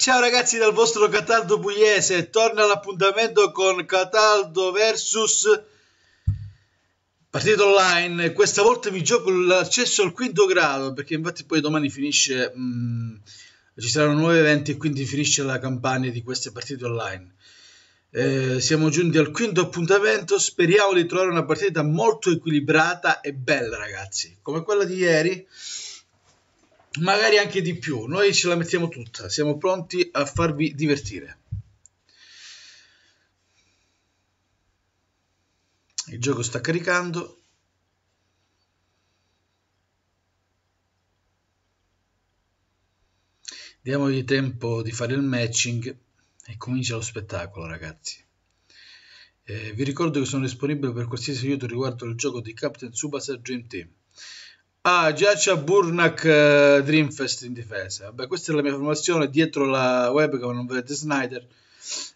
Ciao ragazzi dal vostro Cataldo Pugliese, torna l'appuntamento con Cataldo vs Partito Online. Questa volta mi gioco l'accesso al quinto grado perché infatti poi domani finisce, mh, mm, ci saranno nuovi eventi e quindi finisce la campagna di queste partite online. Eh, siamo giunti al quinto appuntamento, speriamo di trovare una partita molto equilibrata e bella ragazzi, come quella di ieri magari anche di più. Noi ce la mettiamo tutta, siamo pronti a farvi divertire. Il gioco sta caricando. Diamogli tempo di fare il matching e comincia lo spettacolo, ragazzi. Eh, vi ricordo che sono disponibile per qualsiasi aiuto riguardo al gioco di Captain Subasa Dream Team. Ah, Giaccia Burnak uh, eh, Dreamfest in difesa. Vabbè, questa è la mia formazione dietro la webcam, non vedete Snyder.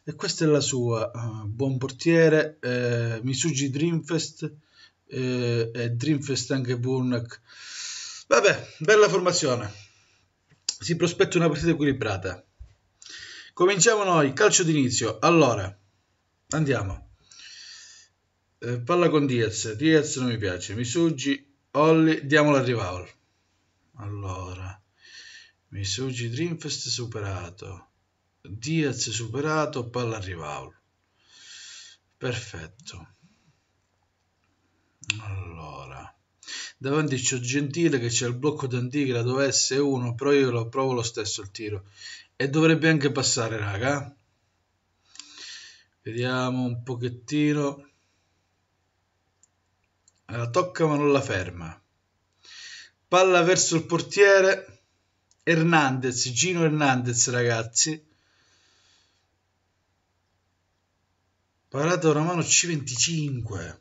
E questa è la sua. Uh, buon portiere, eh, Misugi Dreamfest eh, e Dreamfest anche Burnak. Vabbè, bella formazione. Si prospetta una partita equilibrata. Cominciamo noi, calcio d'inizio. Allora, andiamo. Eh, palla con Diaz. Diaz non mi piace, Misugi Olli, diamo la rival. Allora, Misugi Dreamfest superato, Diaz superato, palla rival. Perfetto. Allora, davanti c'è Gentile che c'è il blocco d'antigra dove S1, però io lo provo lo stesso il tiro. E dovrebbe anche passare, raga. Vediamo un pochettino la tocca ma non la ferma. Palla verso il portiere. Hernandez, Gino Hernandez ragazzi. Parata una mano C25.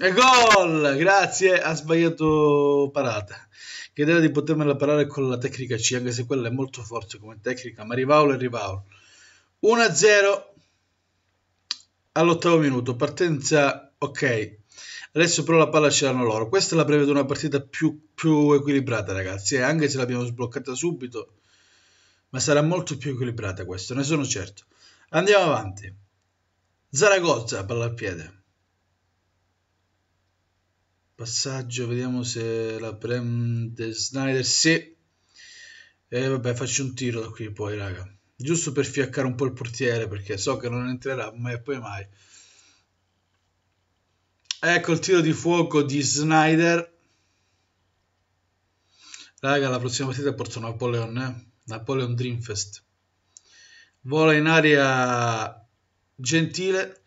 E gol! Grazie, ha sbagliato parata. Che idea di potermela parare con la tecnica C, anche se quella è molto forte come tecnica, ma rivaolo e rivaolo. 1-0 all'ottavo minuto, partenza ok, adesso però la palla ce l'hanno loro, questa la prevedo una partita più, più equilibrata ragazzi, e eh, anche se l'abbiamo sbloccata subito, ma sarà molto più equilibrata questa, ne sono certo. Andiamo avanti, Zaragoza, palla al piede. Passaggio, vediamo se la prende Snyder, sì. E eh, vabbè, faccio un tiro da qui poi, raga giusto per fiaccare un po' il portiere perché so che non entrerà mai e poi mai. Ecco il tiro di fuoco di Snyder. Raga, la prossima partita porto Napoleon, eh? Napoleon Dreamfest. Vola in aria gentile.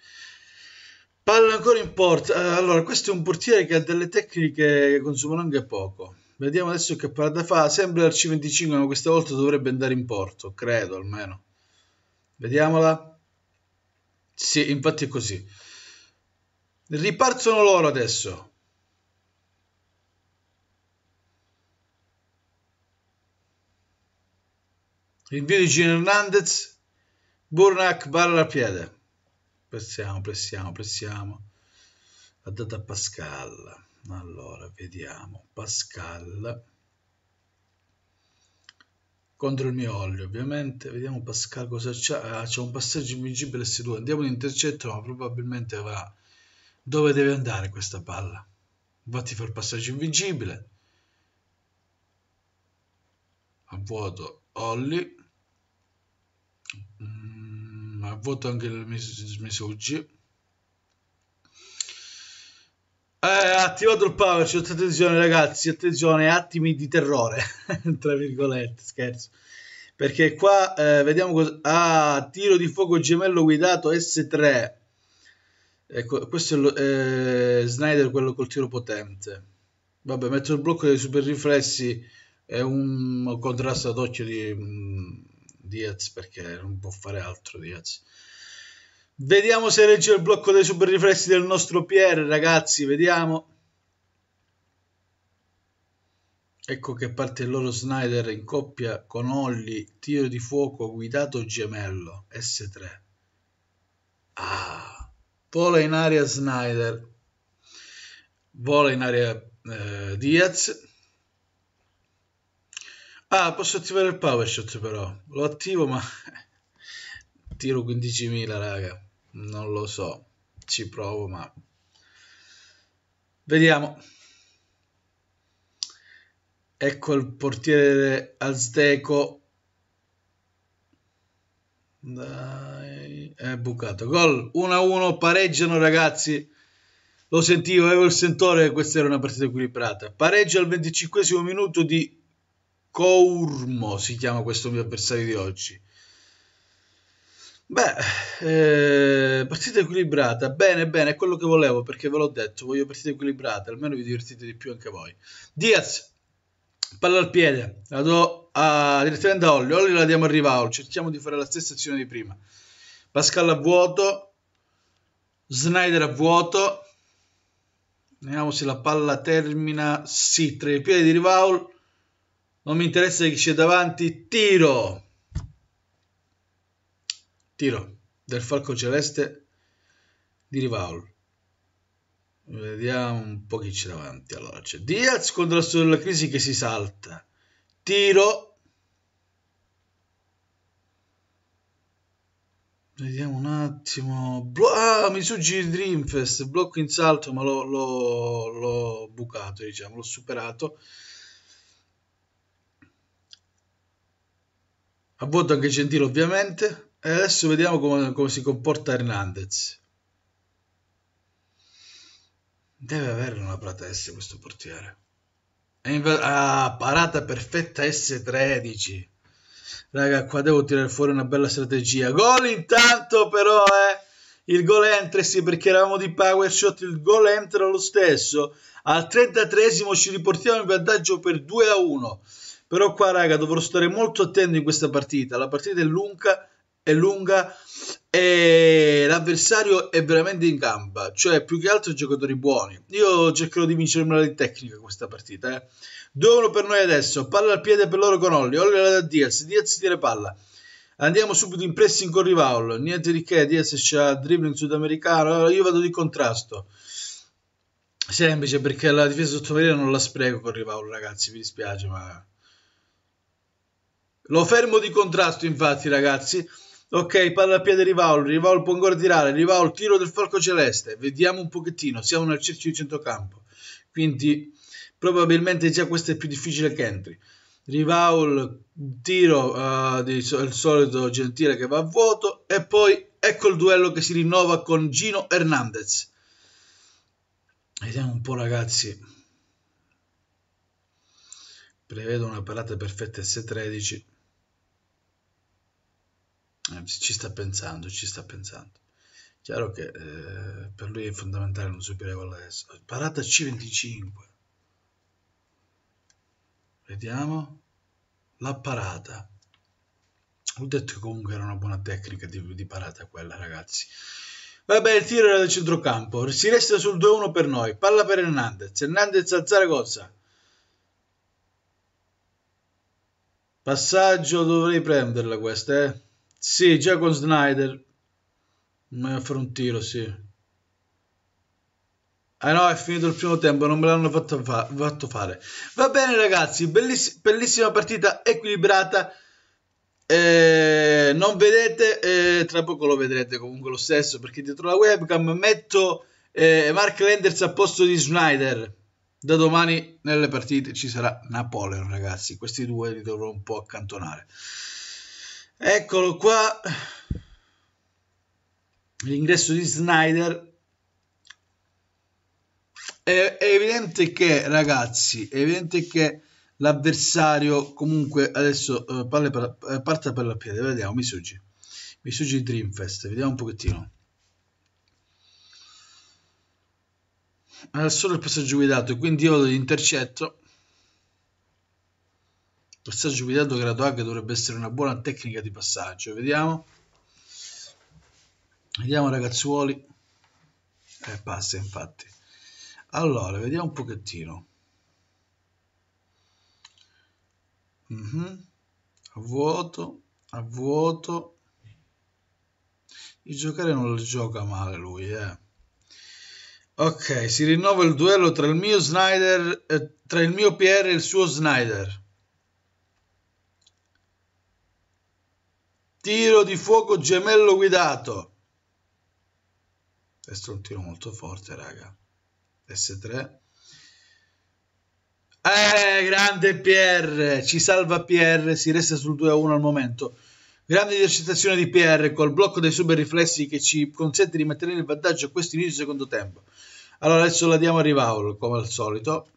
Palla ancora in porta. Eh, allora, questo è un portiere che ha delle tecniche che consumano anche poco Vediamo adesso che parata fa. Sembra il C25, ma questa volta dovrebbe andare in porto, credo almeno. Vediamola. Sì, infatti è così. Ripartono loro adesso. Rinvio di Gino Hernandez. Burnak barra al piede. Pressiamo, pressiamo, pressiamo. La data Pascal. Allora, vediamo, Pascal, contro il mio olio ovviamente, vediamo Pascal cosa c'ha, ah, c'è un passaggio invincibile S2, andiamo in intercetto ma probabilmente va dove deve andare questa palla, vatti far passaggio invincibile a vuoto Olli, mm, a vuoto anche il Misucci, eh, attivato il power, cioè, attenzione ragazzi, attenzione, attimi di terrore, tra virgolette, scherzo. Perché qua eh, vediamo cosa... Ah, tiro di fuoco gemello guidato S3. Ecco, questo è lo, eh, Snyder, quello col tiro potente. Vabbè, metto il blocco dei super riflessi e un contrasto ad occhio di um, Diaz perché non può fare altro Diaz. Vediamo se regge il blocco dei super riflessi del nostro Pierre, ragazzi, vediamo. Ecco che parte il loro Snyder in coppia con Olli, tiro di fuoco guidato gemello, S3. Ah, vola in aria Snyder, vola in aria eh, Diaz. Ah, posso attivare il power shot però, lo attivo ma tiro 15.000 raga non lo so ci provo ma vediamo ecco il portiere azteco dai è bucato gol 1-1 pareggiano ragazzi lo sentivo avevo il sentore che questa era una partita equilibrata pareggio al 25 minuto di Courmo si chiama questo mio avversario di oggi Beh, eh, partita equilibrata, bene, bene, è quello che volevo perché ve l'ho detto, voglio partita equilibrata, almeno vi divertite di più anche voi. Diaz, palla al piede, la do a, direttamente a Olli, Olli la diamo a Rivaul, cerchiamo di fare la stessa azione di prima. Pascal a vuoto, Snyder a vuoto, vediamo se la palla termina, sì, tra i piedi di Rivaul, non mi interessa chi c'è davanti, tiro! Tiro del Falco Celeste di Rivaul. Vediamo un po' chi c'è davanti. Allora c'è Diaz contro la della crisi che si salta. Tiro. Vediamo un attimo. Blo- ah, Misugi Dreamfest. Blocco in salto, ma l'ho, bucato, diciamo, l'ho superato. A voto anche Gentile, ovviamente. E adesso vediamo come, come si comporta Hernandez. Deve avere una parata questo portiere. ah, parata perfetta S13. Raga, qua devo tirare fuori una bella strategia. Gol intanto però, eh. Il gol entra, sì, perché eravamo di power shot, il gol entra lo stesso. Al 33 esimo ci riportiamo in vantaggio per 2 a 1. Però qua, raga, dovrò stare molto attento in questa partita. La partita è lunga, è lunga e l'avversario è veramente in gamba, cioè più che altro giocatori buoni. Io cercherò di vincere una di tecnica questa partita. Eh. 2-1 per noi adesso, palla al piede per loro con Olli, Olli la da Diaz, Diaz tira palla. Andiamo subito in pressing con Rivaul, niente di che, Diaz c'ha dribbling sudamericano, allora io vado di contrasto. Semplice perché la difesa sottomarina non la spreco con Rivaul ragazzi, mi dispiace ma... Lo fermo di contrasto infatti ragazzi Ok, palla a piede Rivaul, Rivaul può ancora tirare, Rivaul tiro del falco celeste, vediamo un pochettino, siamo nel cerchio di centrocampo, quindi probabilmente già questo è più difficile che entri. Rivaul, tiro uh, di, il solito Gentile che va a vuoto e poi ecco il duello che si rinnova con Gino Hernandez. Vediamo un po' ragazzi. Prevedo una parata perfetta S13. Eh, ci sta pensando, ci sta pensando. Chiaro che eh, per lui è fondamentale non subire gol adesso. Parata C25. Vediamo. La parata. Ho detto che comunque era una buona tecnica di, di parata quella, ragazzi. Vabbè, il tiro era del centrocampo. Si resta sul 2-1 per noi. Palla per Hernandez. Hernandez a Zaragoza. Passaggio dovrei prenderla questa, eh. Sì, già con Snyder. Mi fa un tiro, sì. Ah no, è finito il primo tempo, non me l'hanno fatto, fa fatto fare. Va bene ragazzi, belliss bellissima partita equilibrata. Eh, non vedete, eh, tra poco lo vedrete comunque lo stesso, perché dietro la webcam metto eh, Mark Lenders a posto di Snyder. Da domani nelle partite ci sarà Napoleon ragazzi, questi due li dovrò un po' accantonare. Eccolo qua, l'ingresso di Snyder. È, è evidente che, ragazzi, è evidente che l'avversario comunque adesso eh, per, eh, parte per la piede. Vediamo, Mi Misugi Dreamfest, vediamo un pochettino. Era solo il passaggio guidato, quindi io lo intercetto passaggio guidato grado H dovrebbe essere una buona tecnica di passaggio vediamo vediamo ragazzuoli eh, passa infatti allora vediamo un pochettino mm -hmm. a vuoto a vuoto il giocare non lo gioca male lui eh. ok si rinnova il duello tra il mio Snyder eh, tra il mio PR e il suo Snyder tiro di fuoco gemello guidato questo è un tiro molto forte raga S3 eh, grande PR, ci salva PR, si resta sul 2-1 a al momento. Grande esercitazione di PR col blocco dei super riflessi che ci consente di mantenere il vantaggio a questo inizio secondo tempo. Allora adesso la diamo a Rivaul, come al solito.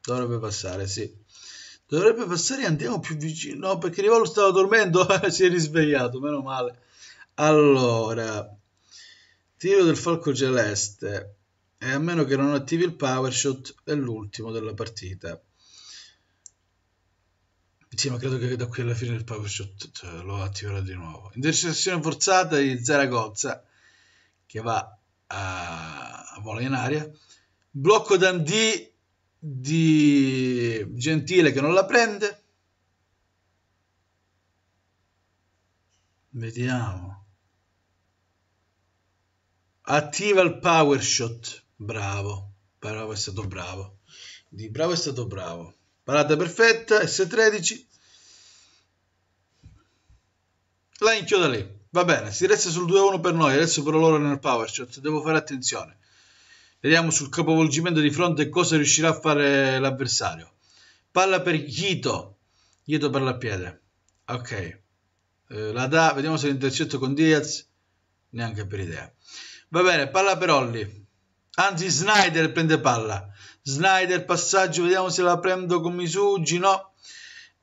Dovrebbe passare, sì. Dovrebbe passare, andiamo più vicino. No, perché Rivalo stava dormendo, si è risvegliato, meno male. Allora, tiro del falco celeste. E a meno che non attivi il power shot, è l'ultimo della partita. Sì, ma credo che da qui alla fine il power shot cioè, lo attiverà di nuovo. Intercessione forzata di Zaragoza, che va a, a vola in aria. Blocco Dundee di Gentile che non la prende. Vediamo. Attiva il power shot. Bravo. Bravo è stato bravo. Di bravo è stato bravo. Parata perfetta, S13. La inchioda lì. Va bene, si resta sul 2-1 per noi, adesso però loro nel power shot. Devo fare attenzione. Vediamo sul capovolgimento di fronte cosa riuscirà a fare l'avversario. Palla per Ghito. Ghito per la piede. Ok. Eh, la dà. Vediamo se l'intercetto con Diaz. Neanche per idea. Va bene, palla per Olli. Anzi, Snyder prende palla. Snyder passaggio, vediamo se la prendo con Misugi. No.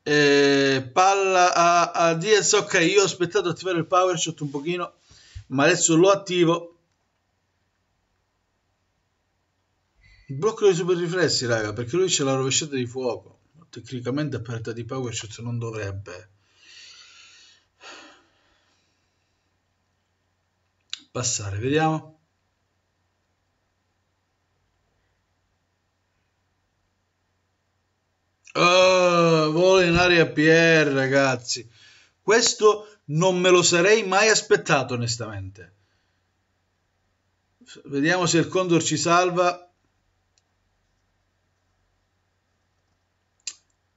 Eh, palla a, a Diaz. Ok, io ho aspettato di attivare il power shot un pochino, ma adesso lo attivo Il blocco dei super riflessi, raga, perché lui c'è la rovesciata di fuoco. Tecnicamente a perdita di power shot non dovrebbe. Passare, vediamo. Oh, volo in aria PR, ragazzi. Questo non me lo sarei mai aspettato, onestamente. Vediamo se il Condor ci salva.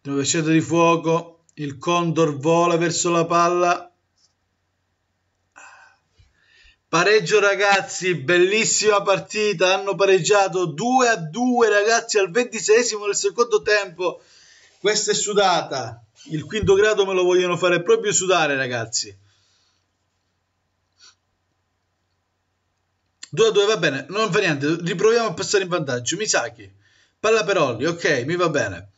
Nuove scelte di fuoco, il Condor vola verso la palla. Pareggio ragazzi, bellissima partita, hanno pareggiato 2 a 2 ragazzi al ventisesimo del secondo tempo. Questa è sudata, il quinto grado me lo vogliono fare proprio sudare ragazzi. 2 a 2 va bene, non fa niente, riproviamo a passare in vantaggio. Misaki, palla per Olli, ok, mi va bene.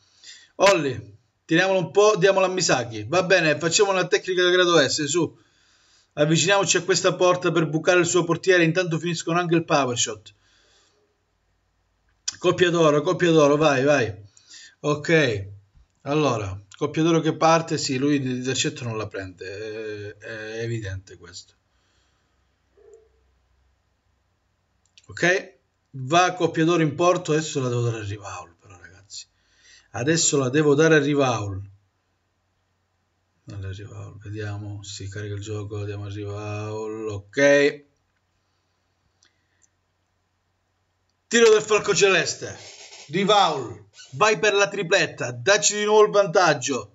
Olli, tiriamolo un po', diamolo a Misaki. Va bene, facciamo una tecnica di grado S, su. Avviciniamoci a questa porta per bucare il suo portiere, intanto finiscono anche il power shot. Coppia d'oro, coppia d'oro, vai, vai. Ok, allora, coppia d'oro che parte, sì, lui di Darcetto non la prende, è, è evidente questo. Ok, va coppia d'oro in porto, adesso la devo dare a Rivaolo. Adesso la devo dare a Rivaul. Allora, Rivaul, vediamo, si carica il gioco, la diamo a Rivaul, ok. Tiro del falco celeste. Rivaul, vai per la tripletta, dacci di nuovo il vantaggio.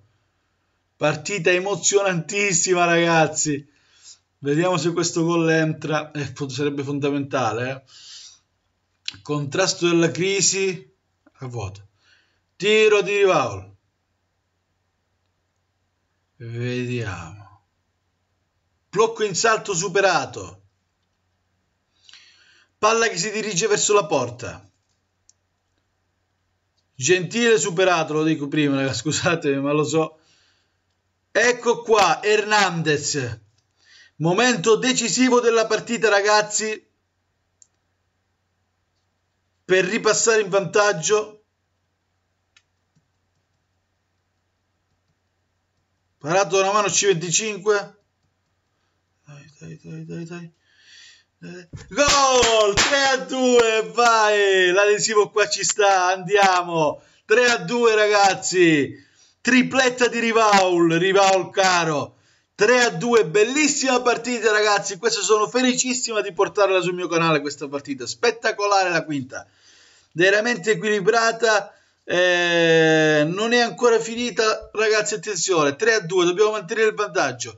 Partita emozionantissima, ragazzi. Vediamo se questo gol entra, eh, sarebbe fondamentale. Eh. Contrasto della crisi a vuoto tiro di Rivaul vediamo blocco in salto superato palla che si dirige verso la porta Gentile superato, lo dico prima, ragazzi, scusatemi, ma lo so. Ecco qua, Hernandez. Momento decisivo della partita, ragazzi. Per ripassare in vantaggio. parato da una mano C25. Dai, dai, dai, dai, dai. Gol 3 a 2, vai! L'adesivo qua ci sta, andiamo. 3 a 2 ragazzi. Tripletta di Rivaul, Rivaul caro. 3 a 2, bellissima partita ragazzi. Questa sono felicissima di portarla sul mio canale questa partita. Spettacolare la quinta. Veramente equilibrata eh, non è ancora finita, ragazzi. Attenzione, 3 a 2, dobbiamo mantenere il vantaggio.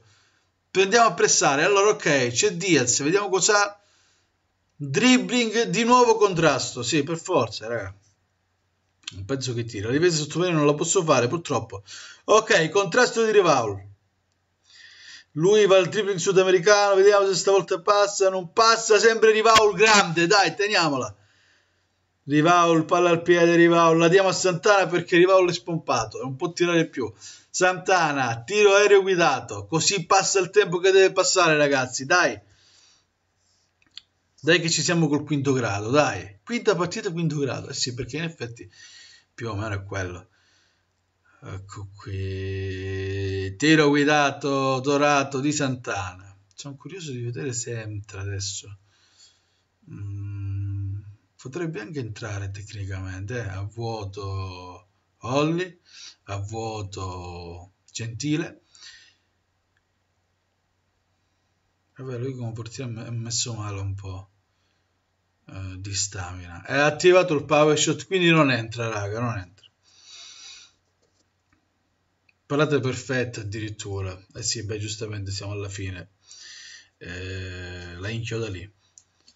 Prendiamo a pressare. Allora, ok, c'è Diaz, vediamo cosa. Dribbling di nuovo contrasto. Sì, per forza, ragazzi. Non penso che tiro. La difesa sottomeno non la posso fare, purtroppo. Ok, contrasto di Rivaul. Lui va al dribbling sudamericano. Vediamo se stavolta passa. Non passa. Sempre Rivaul grande. Dai, teniamola. Rivaul, palla al piede, Rivaul, la diamo a Santana perché Rivaul è spompato non può tirare più. Santana, tiro aereo guidato, così passa il tempo che deve passare ragazzi, dai. Dai che ci siamo col quinto grado, dai. Quinta partita, quinto grado, eh sì, perché in effetti più o meno è quello. Ecco qui, tiro guidato dorato di Santana. Sono curioso di vedere se entra adesso. Mm potrebbe anche entrare tecnicamente eh, a vuoto Holly, a vuoto Gentile. Vabbè, lui come portiere ha messo male un po' eh, di stamina. È attivato il power shot, quindi non entra, raga, non entra. Parate perfetta addirittura. Eh sì, beh, giustamente siamo alla fine. Eh, la inchioda lì.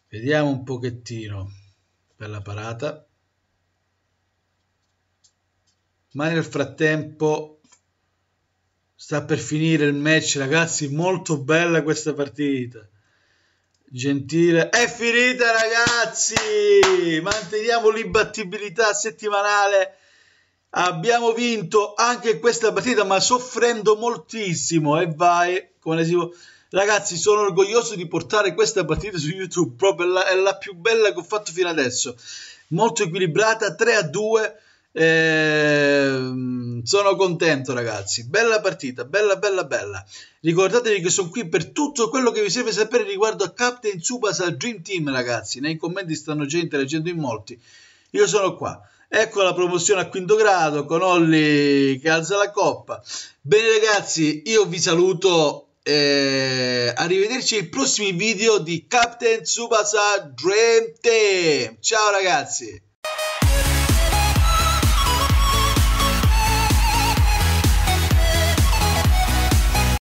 Vediamo un pochettino bella parata ma nel frattempo sta per finire il match ragazzi molto bella questa partita gentile è finita ragazzi manteniamo l'imbattibilità settimanale abbiamo vinto anche questa partita ma soffrendo moltissimo e vai come si può Ragazzi, sono orgoglioso di portare questa partita su YouTube, proprio la, è la più bella che ho fatto fino adesso. Molto equilibrata, 3 a 2. Eh, sono contento ragazzi, bella partita, bella bella bella. Ricordatevi che sono qui per tutto quello che vi serve sapere riguardo a Captain Tsubasa Dream Team ragazzi, nei commenti stanno già interagendo in molti. Io sono qua. Ecco la promozione a quinto grado con Olli che alza la coppa. Bene ragazzi, io vi saluto eh, arrivederci ai prossimi video di Captain Tsubasa Dream Team ciao ragazzi